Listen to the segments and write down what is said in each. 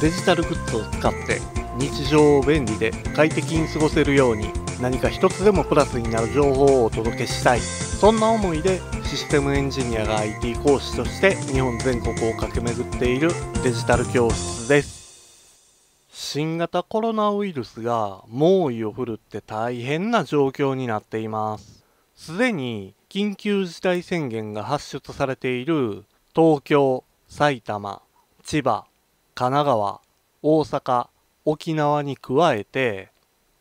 デジタルグッズを使って日常を便利で快適に過ごせるように何か一つでもプラスになる情報をお届けしたいそんな思いでシステムエンジニアが IT 講師として日本全国を駆け巡っているデジタル教室です新型コロナウイルスが猛威を振るって大変な状況になっていますすでに緊急事態宣言が発出されている東京埼玉千葉神奈川大阪沖縄に加えて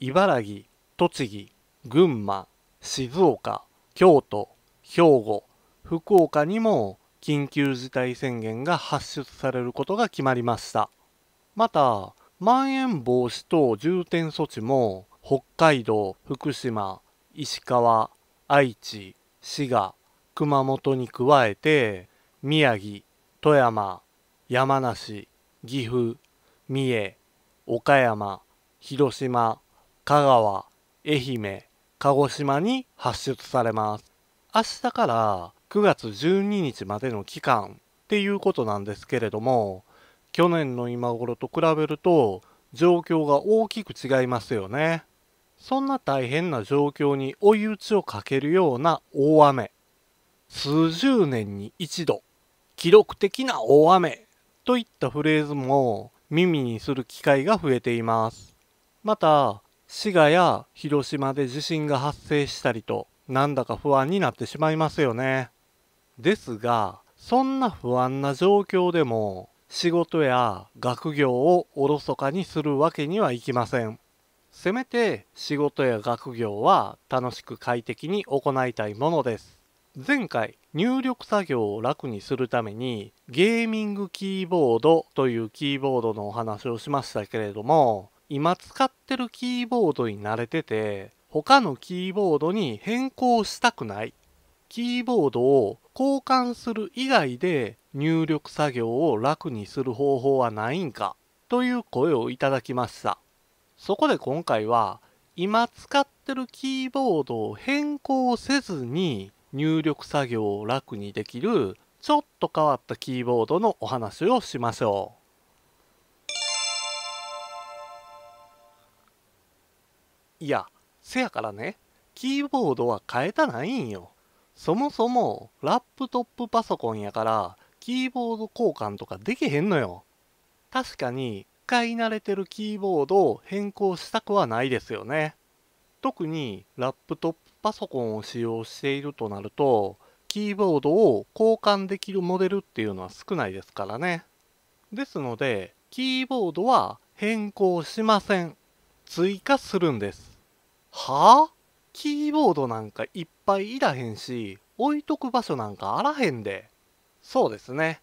茨城栃木群馬静岡京都兵庫福岡にも緊急事態宣言が発出されることが決まりましたまたまん延防止等重点措置も北海道福島石川愛知滋賀熊本に加えて宮城富山山梨岐阜三重岡山広島香川愛媛鹿児島に発出されます明日から9月12日までの期間っていうことなんですけれども去年の今頃と比べると状況が大きく違いますよねそんな大変な状況に追い打ちをかけるような大雨数十年に一度記録的な大雨といったフレーズも耳にする機会が増えています。また、滋賀や広島で地震が発生したりと、なんだか不安になってしまいますよね。ですが、そんな不安な状況でも、仕事や学業をおろそかにするわけにはいきません。せめて仕事や学業は楽しく快適に行いたいものです。前回入力作業を楽にするためにゲーミングキーボードというキーボードのお話をしましたけれども、今使ってるキーボードに慣れてて、他のキーボードに変更したくない。キーボードを交換する以外で入力作業を楽にする方法はないんかという声をいただきました。そこで今回は今使ってるキーボードを変更せずに入力作業を楽にできるちょっと変わったキーボードのお話をしましょう。いや、せやからね、キーボードは変えたないんよ。そもそもラップトップパソコンやから、キーボード交換とかできへんのよ。確かに、使い慣れてるキーボードを変更したくはないですよね。特にラップトップパソコンを使用しているとなると、キーボードを交換できるモデルっていうのは少ないですからね。ですので、キーボードは変更しません。追加するんです。はぁ、あ、キーボードなんかいっぱいいらへんし、置いとく場所なんかあらへんで。そうですね。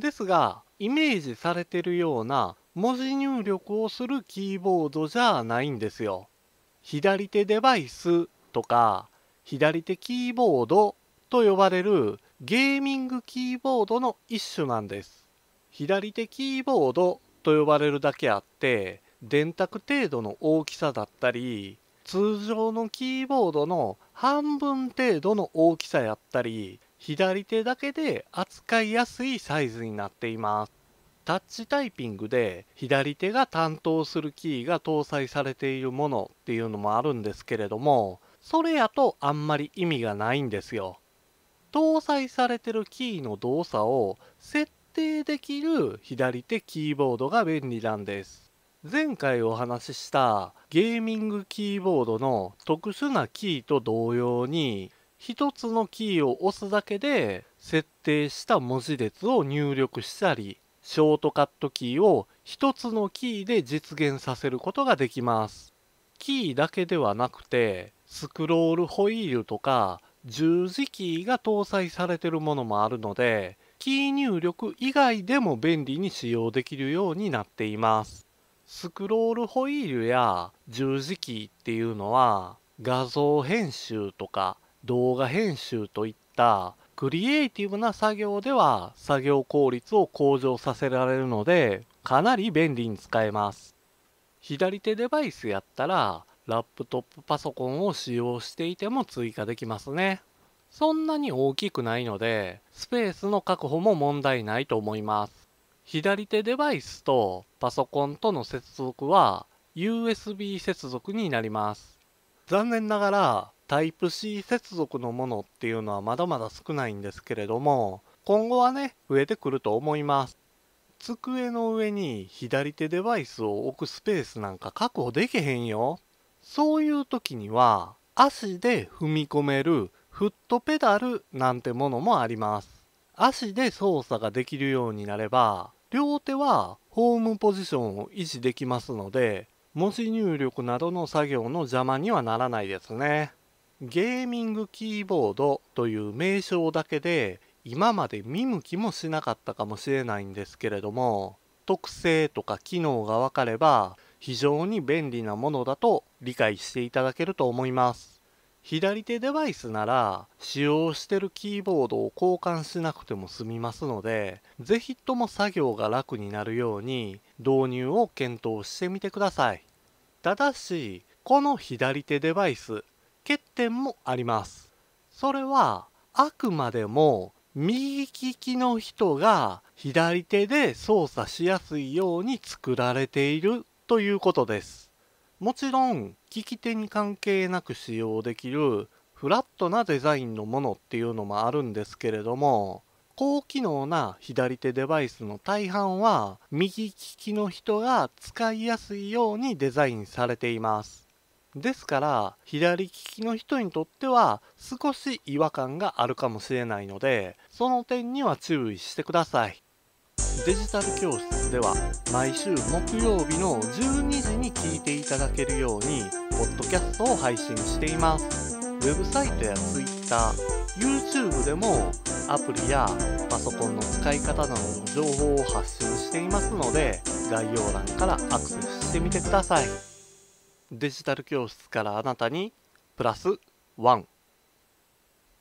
ですが、イメージされてるような文字入力をするキーボードじゃないんですよ。左手デバイスとか、左手キーボードと呼ばれるゲーミングキーボードの一種なんです。左手キーボードと呼ばれるだけあって電卓程度の大きさだったり通常のキーボードの半分程度の大きさやったり左手だけで扱いやすいサイズになっていますタッチタイピングで左手が担当するキーが搭載されているものっていうのもあるんですけれどもそれやとあんまり意味がないんですよ搭載されてるキーの動作を設定できる左手キーボードが便利なんです前回お話ししたゲーミングキーボードの特殊なキーと同様に1つのキーを押すだけで設定した文字列を入力したりショートカットキーを1つのキーで実現させることができますキーだけではなくてスクロールホイールとか十字キーが搭載されてるものもあるのでキー入力以外でも便利に使用できるようになっていますスクロールホイールや十字キーっていうのは画像編集とか動画編集といったクリエイティブな作業では作業効率を向上させられるのでかなり便利に使えます左手デバイスやったらラップトップパソコンを使用していても追加できますね。そんなに大きくないので、スペースの確保も問題ないと思います。左手デバイスとパソコンとの接続は USB 接続になります。残念ながら Type-C 接続のものっていうのはまだまだ少ないんですけれども、今後はね、増えてくると思います。机の上に左手デバイスを置くスペースなんか確保できへんよそういう時には足で踏み込めるフットペダルなんてものもあります。足で操作ができるようになれば両手はホームポジションを維持できますので文字入力などの作業の邪魔にはならないですね。ゲーミングキーボードという名称だけで今まで見向きもしなかったかもしれないんですけれども特性とか機能が分かれば非常に便利なものだと理解していただけると思います左手デバイスなら使用してるキーボードを交換しなくても済みますので是非とも作業が楽になるように導入を検討してみてくださいただしこの左手デバイス欠点もありますそれはあくまでも右利きの人が左手で操作しやすいように作られているということです。もちろん聞き手に関係なく使用できるフラットなデザインのものっていうのもあるんですけれども高機能な左手デバイスの大半は右利きの人が使いやすいようにデザインされていますですから左利きの人にとっては少し違和感があるかもしれないのでその点には注意してくださいデジタル教室では毎週木曜日の12時に聞いていただけるようにポッドキャストを配信していますウェブサイトや Twitter、YouTube でもアプリやパソコンの使い方などの情報を発信していますので概要欄からアクセスしてみてくださいデジタル教室からあなたにプラス1